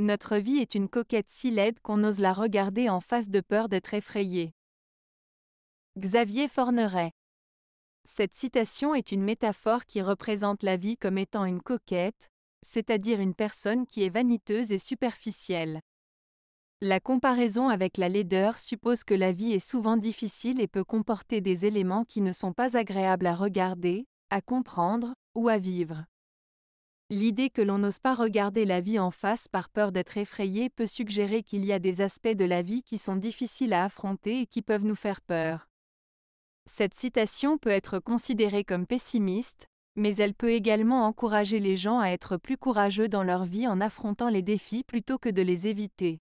Notre vie est une coquette si laide qu'on ose la regarder en face de peur d'être effrayé. Xavier Forneret. Cette citation est une métaphore qui représente la vie comme étant une coquette, c'est-à-dire une personne qui est vaniteuse et superficielle. La comparaison avec la laideur suppose que la vie est souvent difficile et peut comporter des éléments qui ne sont pas agréables à regarder, à comprendre ou à vivre. L'idée que l'on n'ose pas regarder la vie en face par peur d'être effrayé peut suggérer qu'il y a des aspects de la vie qui sont difficiles à affronter et qui peuvent nous faire peur. Cette citation peut être considérée comme pessimiste, mais elle peut également encourager les gens à être plus courageux dans leur vie en affrontant les défis plutôt que de les éviter.